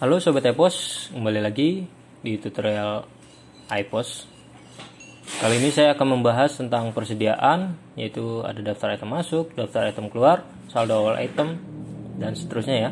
Halo Sobat Epos, kembali lagi di tutorial iPos Kali ini saya akan membahas tentang persediaan Yaitu ada daftar item masuk, daftar item keluar, saldo awal item, dan seterusnya ya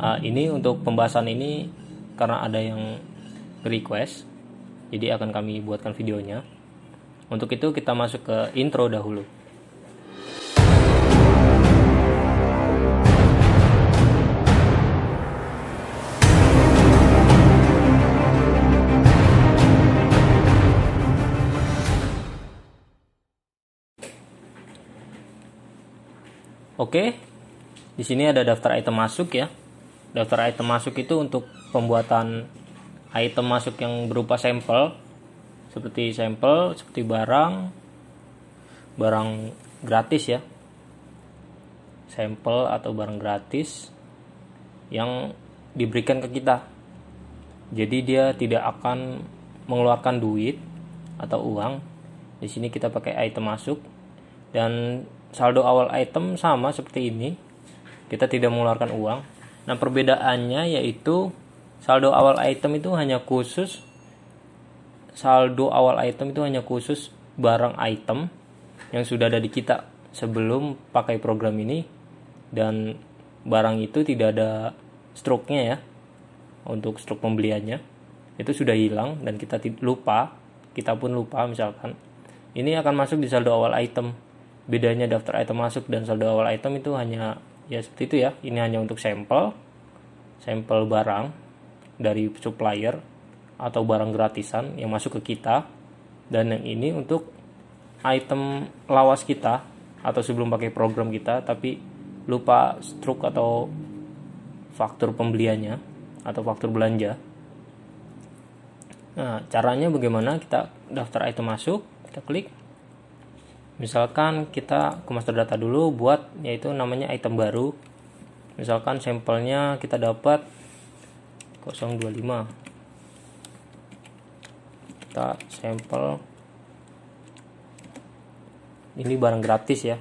uh, Ini untuk pembahasan ini karena ada yang request Jadi akan kami buatkan videonya Untuk itu kita masuk ke intro dahulu Oke, di sini ada daftar item masuk ya. Daftar item masuk itu untuk pembuatan item masuk yang berupa sampel, seperti sampel, seperti barang, barang gratis ya. Sampel atau barang gratis yang diberikan ke kita. Jadi dia tidak akan mengeluarkan duit atau uang. Di sini kita pakai item masuk dan saldo awal item sama seperti ini kita tidak mengeluarkan uang nah perbedaannya yaitu saldo awal item itu hanya khusus saldo awal item itu hanya khusus barang item yang sudah ada di kita sebelum pakai program ini dan barang itu tidak ada stroke-nya ya untuk stroke pembeliannya itu sudah hilang dan kita lupa kita pun lupa misalkan ini akan masuk di saldo awal item bedanya daftar item masuk dan saldo awal item itu hanya ya seperti itu ya ini hanya untuk sampel sampel barang dari supplier atau barang gratisan yang masuk ke kita dan yang ini untuk item lawas kita atau sebelum pakai program kita tapi lupa struk atau faktur pembeliannya atau faktur belanja nah caranya bagaimana kita daftar item masuk kita klik misalkan kita ke master data dulu buat yaitu namanya item baru misalkan sampelnya kita dapat 025 kita sampel ini barang gratis ya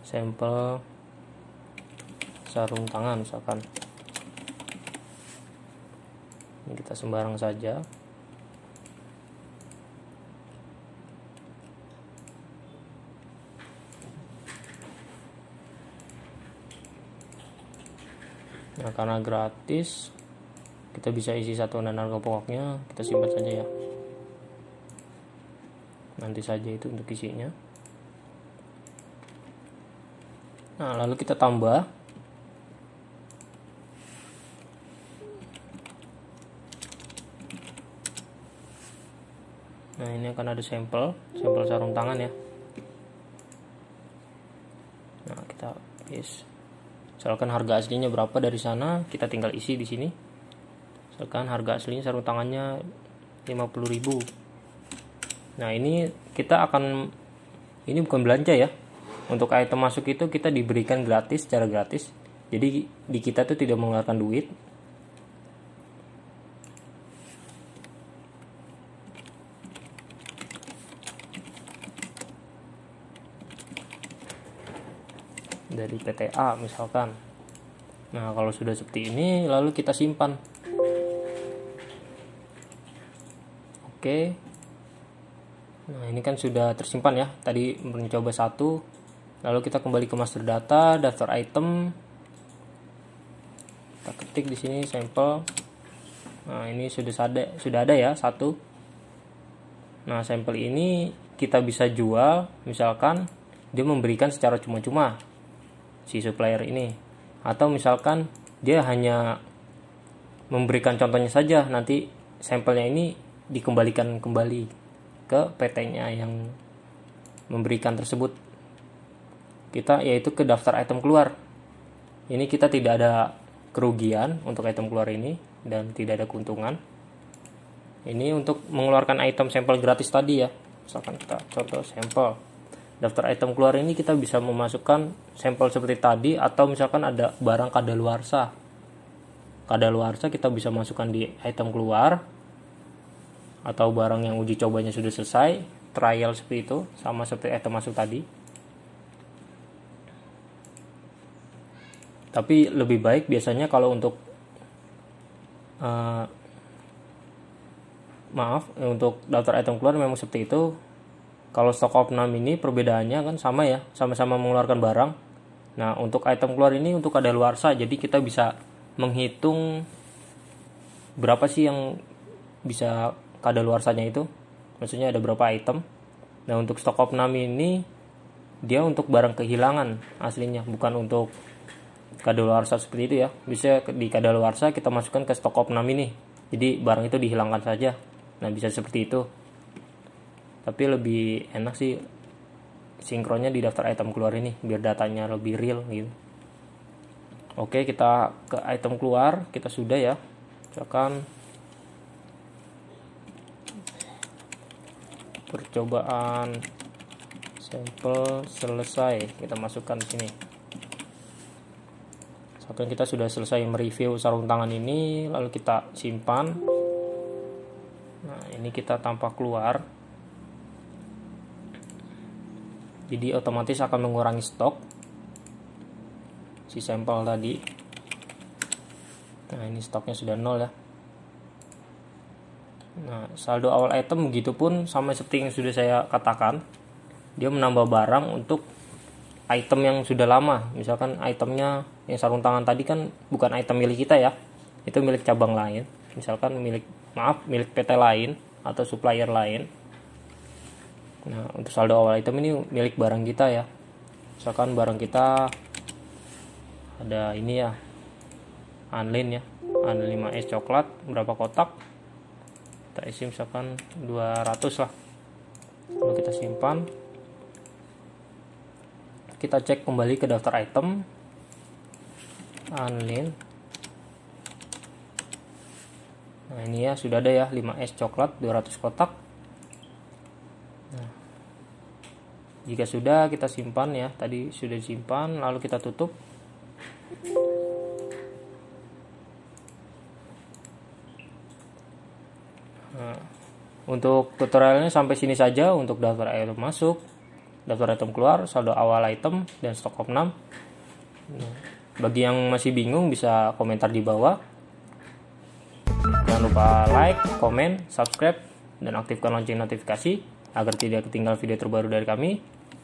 sampel sarung tangan misalkan ini kita sembarang saja nah, karena gratis kita bisa isi satu undan harga pokoknya kita simpan saja ya nanti saja itu untuk isinya nah lalu kita tambah nah ini akan ada sampel sampel sarung tangan ya nah kita paste misalkan harga aslinya berapa dari sana kita tinggal isi di sini misalkan harga aslinya sarung tangannya 50.000 nah ini kita akan ini bukan belanja ya untuk item masuk itu kita diberikan gratis secara gratis jadi di kita tuh tidak mengeluarkan duit dari PTA misalkan nah kalau sudah seperti ini lalu kita simpan oke nah ini kan sudah tersimpan ya tadi mencoba satu lalu kita kembali ke master data daftar item kita ketik di sini sampel nah ini sudah ada sudah ada ya satu nah sampel ini kita bisa jual misalkan dia memberikan secara cuma-cuma si supplier ini atau misalkan dia hanya memberikan contohnya saja nanti sampelnya ini dikembalikan kembali ke PT-nya yang memberikan tersebut kita yaitu ke daftar item keluar ini kita tidak ada kerugian untuk item keluar ini dan tidak ada keuntungan ini untuk mengeluarkan item sampel gratis tadi ya misalkan kita contoh sampel daftar item keluar ini kita bisa memasukkan sampel seperti tadi atau misalkan ada barang kadaluarsa kadaluarsa kita bisa masukkan di item keluar atau barang yang uji cobanya sudah selesai trial seperti itu sama seperti item masuk tadi tapi lebih baik biasanya kalau untuk uh, maaf untuk daftar item keluar memang seperti itu kalau stock of 6 ini perbedaannya kan sama ya, sama-sama mengeluarkan barang. Nah, untuk item keluar ini untuk ada luar jadi kita bisa menghitung berapa sih yang bisa kada luarsanya itu. Maksudnya ada berapa item. Nah, untuk stock of 6 ini dia untuk barang kehilangan aslinya, bukan untuk kada kadaluarsa seperti itu ya. Bisa di kada kadaluarsa kita masukkan ke stock of 6 ini. Jadi barang itu dihilangkan saja. Nah, bisa seperti itu tapi lebih enak sih sinkronnya di daftar item keluar ini biar datanya lebih real gitu oke kita ke item keluar kita sudah ya misalkan percobaan sampel selesai kita masukkan di sini Sekarang kita sudah selesai mereview sarung tangan ini lalu kita simpan nah ini kita tampak keluar jadi otomatis akan mengurangi stok si sampel tadi nah ini stoknya sudah nol ya nah saldo awal item begitu pun sama seperti yang sudah saya katakan dia menambah barang untuk item yang sudah lama misalkan itemnya yang sarung tangan tadi kan bukan item milik kita ya itu milik cabang lain misalkan milik maaf milik PT lain atau supplier lain Nah, untuk saldo awal item ini milik barang kita ya. Misalkan barang kita ada ini ya. Unlin ya. Unlin 5S coklat berapa kotak? Kita isi misalkan 200 lah. Lalu kita simpan. Kita cek kembali ke daftar item. Unlin. Nah, ini ya sudah ada ya 5S coklat 200 kotak jika sudah kita simpan ya tadi sudah simpan lalu kita tutup nah, untuk tutorialnya sampai sini saja untuk daftar item masuk daftar item keluar saldo awal item dan stok opnam bagi yang masih bingung bisa komentar di bawah jangan lupa like komen subscribe dan aktifkan lonceng notifikasi agar tidak ketinggalan video terbaru dari kami